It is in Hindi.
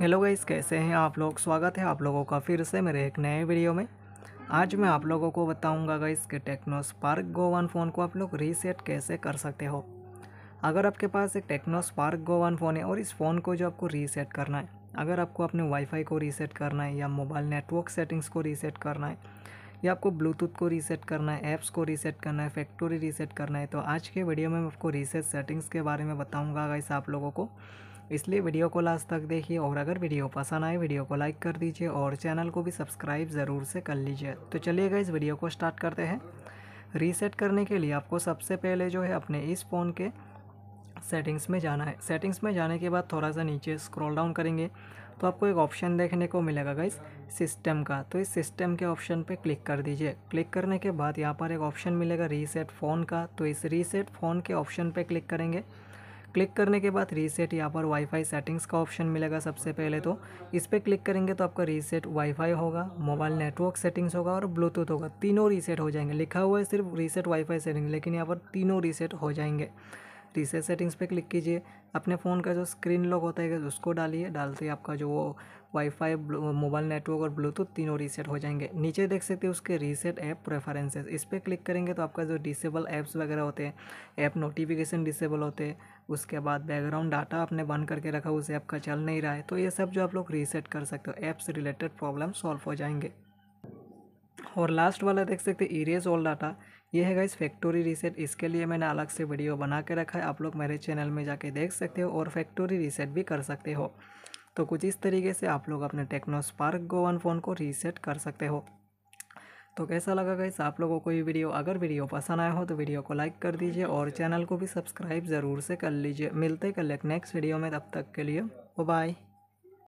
हेलो गाइस कैसे हैं आप लोग स्वागत है आप लोगों का फिर से मेरे एक नए वीडियो में आज मैं आप लोगों को बताऊंगा गाइस कि Tecno Spark Go one phone को आप लोग रीसेट कैसे कर सकते हो अगर आपके पास एक Tecno Spark Go one phone है और इस फ़ोन को जो आपको रीसेट करना है अगर आपको अपने वाईफाई को रीसेट करना है या मोबाइल नेटवर्क सेटिंग्स को रीसेट करना है या आपको ब्लूटूथ को रीसेट करना है ऐप्स को रीसेट करना है फैक्ट्री रीसेट करना है तो आज के वीडियो में मैं आपको रीसेट सेटिंग्स के बारे में बताऊँगा गाइस आप लोगों को इसलिए वीडियो को लास्ट तक देखिए और अगर वीडियो पसंद आए वीडियो को लाइक कर दीजिए और चैनल को भी सब्सक्राइब ज़रूर से कर लीजिए तो चलिएगा इस वीडियो को स्टार्ट करते हैं रीसेट करने के लिए आपको सबसे पहले जो है अपने इस फ़ोन के सेटिंग्स में जाना है सेटिंग्स में जाने के बाद थोड़ा सा नीचे स्क्रॉल डाउन करेंगे तो आपको एक ऑप्शन देखने को मिलेगा गाइस सिस्टम का तो इस सिस्टम के ऑप्शन पे क्लिक कर दीजिए क्लिक करने के बाद यहाँ पर एक ऑप्शन मिलेगा रीसेट फ़ोन का तो इस रीसेट फ़ोन के ऑप्शन पे क्लिक करेंगे क्लिक करने के बाद रीसेट यहाँ पर वाईफाई सेटिंग्स का ऑप्शन मिलेगा सबसे पहले तो इस पर क्लिक करेंगे तो आपका रीसेट वाईफाई होगा मोबाइल नेटवर्क सेटिंग्स होगा और ब्लूटूथ होगा तीनों रीसेट हो जाएंगे लिखा हुआ है सिर्फ रीसेट वाईफाई सेटिंग लेकिन यहाँ पर तीनों रीसेट हो जाएंगे रीसेट सेटिंग्स पे क्लिक कीजिए अपने फ़ोन का जो स्क्रीन लॉक होता है उसको डालिए डालते ही आपका जो वो वाईफाई मोबाइल नेटवर्क और ब्लूटूथ तीनों रीसेट हो जाएंगे नीचे देख सकते हैं उसके रीसेट ऐप प्रेफरेंसेस इस पर क्लिक करेंगे तो आपका जो डिसेबल ऐप्स वगैरह होते हैं ऐप नोटिफिकेशन डिसेबल होते हैं उसके बाद बैकग्राउंड डाटा आपने बंद करके रखा उस ऐप का चल नहीं रहा है तो ये सब जो आप लोग रीसेट कर सकते हो ऐप से रिलेटेड प्रॉब्लम सॉल्व हो जाएंगे और लास्ट वाला देख सकते इरेज ऑल डाटा ये है गाइस फैक्ट्री रीसेट इसके लिए मैंने अलग से वीडियो बना के रखा है आप लोग मेरे चैनल में जाके देख सकते हो और फैक्ट्री रीसेट भी कर सकते हो तो कुछ इस तरीके से आप लोग अपने टेक्नो स्पार्क वन फ़ोन को रीसेट कर सकते हो तो कैसा लगा गाइस आप लोगों को ये वीडियो अगर वीडियो पसंद आया हो तो वीडियो को लाइक कर दीजिए और चैनल को भी सब्सक्राइब ज़रूर से कर लीजिए मिलते कल नेक्स्ट वीडियो में तब तक के लिए बाय